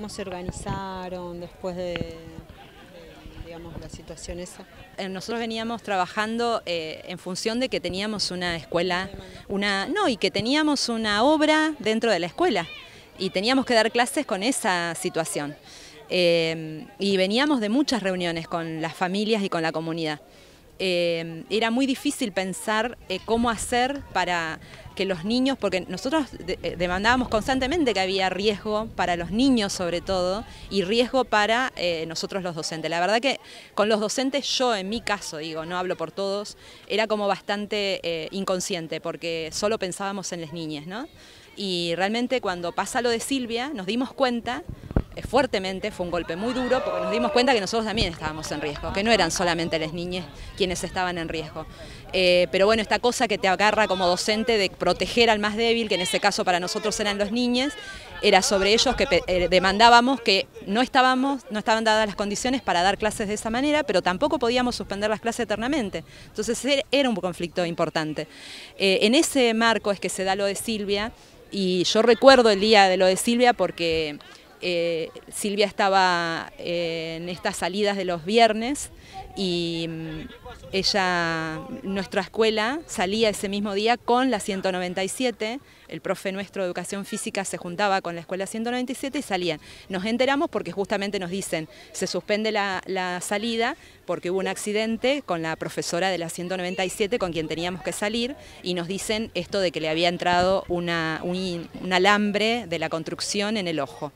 ¿Cómo se organizaron después de, digamos, la situación esa? Eh, nosotros veníamos trabajando eh, en función de que teníamos una escuela, una no, y que teníamos una obra dentro de la escuela y teníamos que dar clases con esa situación. Eh, y veníamos de muchas reuniones con las familias y con la comunidad. Eh, era muy difícil pensar eh, cómo hacer para que los niños, porque nosotros eh, demandábamos constantemente que había riesgo para los niños sobre todo y riesgo para nosotros los docentes. La verdad que con los docentes yo en mi caso, digo, no hablo por todos, era como bastante inconsciente porque solo pensábamos en las niñas, Y realmente cuando pasa lo de Silvia nos dimos cuenta eh, fuertemente, fue un golpe muy duro, porque nos dimos cuenta que nosotros también estábamos en riesgo, que no eran solamente las niñas quienes estaban en riesgo. Eh, pero bueno, esta cosa que te agarra como docente de proteger al más débil, que en ese caso para nosotros eran los niños, era sobre ellos que eh, demandábamos que no estábamos, no estaban dadas las condiciones para dar clases de esa manera, pero tampoco podíamos suspender las clases eternamente. Entonces era un conflicto importante. en ese marco es que se da lo de Silvia, y yo recuerdo el día de lo de Silvia porque eh, Silvia estaba eh, en estas salidas de los viernes y mm, ella, nuestra escuela salía ese mismo día con la 197, el profe nuestro de educación física se juntaba con la escuela 197 y salían. Nos enteramos porque justamente nos dicen, se suspende la, salida porque hubo un accidente con la profesora de la 197 con quien teníamos que salir y nos dicen esto de que le había entrado un alambre de la construcción en el ojo.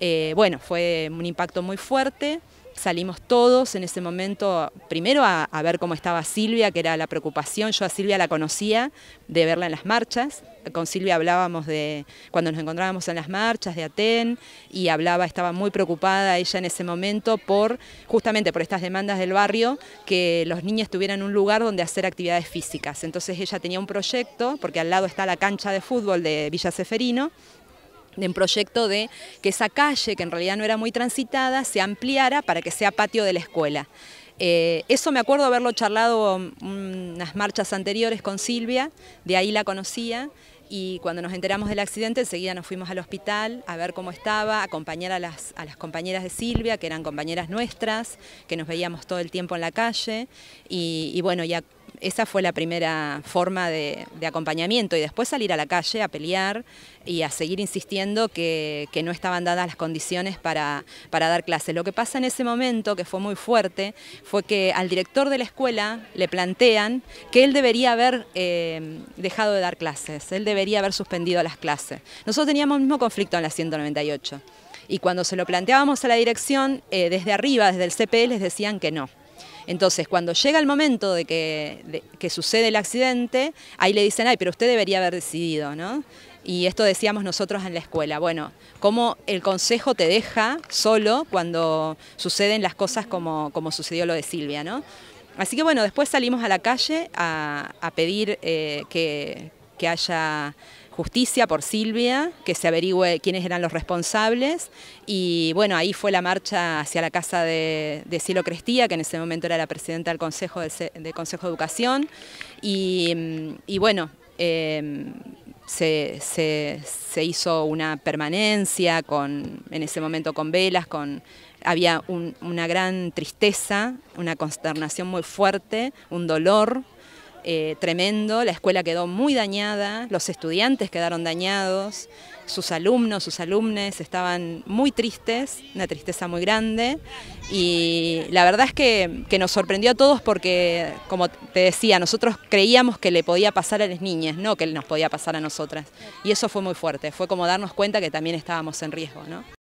Eh, bueno, fue un impacto muy fuerte. Salimos todos en ese momento, primero a, ver cómo estaba Silvia, que era la preocupación. Yo a Silvia la conocía de verla en las marchas. Con Silvia hablábamos de cuando nos encontrábamos en las marchas de Aten y hablaba, estaba muy preocupada ella en ese momento por justamente por estas demandas del barrio, que los niños tuvieran un lugar donde hacer actividades físicas. Entonces ella tenía un proyecto, porque al lado está la cancha de fútbol de Villa Seferino, de un proyecto de que esa calle, que en realidad no era muy transitada, se ampliara para que sea patio de la escuela. Eh, eso me acuerdo haberlo charlado unas marchas anteriores con Silvia, de ahí la conocía, y cuando nos enteramos del accidente enseguida nos fuimos al hospital a ver cómo estaba, acompañar a las, compañeras de Silvia, que eran compañeras nuestras, que nos veíamos todo el tiempo en la calle, y bueno, ya esa fue la primera forma de, acompañamiento y después salir a la calle a pelear y a seguir insistiendo que, no estaban dadas las condiciones para, dar clases. Lo que pasa en ese momento, que fue muy fuerte, fue que al director de la escuela le plantean que él debería haber eh, dejado de dar clases, él debería haber suspendido las clases. Nosotros teníamos el mismo conflicto en la 198 y cuando se lo planteábamos a la dirección, eh, desde arriba, desde el CPE, les decían que no. Entonces, cuando llega el momento de que, sucede el accidente, ahí le dicen, ay, pero usted debería haber decidido, ¿no? Y esto decíamos nosotros en la escuela, bueno, cómo el consejo te deja solo cuando suceden las cosas como, sucedió lo de Silvia, ¿no? Así que bueno, después salimos a la calle a, pedir eh, que haya justicia por Silvia, que se averigüe quiénes eran los responsables. Y bueno, ahí fue la marcha hacia la casa de, de Cielo Crestía, que en ese momento era la presidenta del Consejo de, Consejo de Educación. Y, bueno, em, se, hizo una permanencia con, en ese momento con velas, con, había una gran tristeza, una consternación muy fuerte, un dolor. Eh, tremendo, la escuela quedó muy dañada, los estudiantes quedaron dañados, sus alumnos, sus alumnes estaban muy tristes, una tristeza muy grande y la verdad es que, que, nos sorprendió a todos porque, como te decía, nosotros creíamos que le podía pasar a las niñas, no que nos podía pasar a nosotras y eso fue muy fuerte, fue como darnos cuenta que también estábamos en riesgo. ¿no?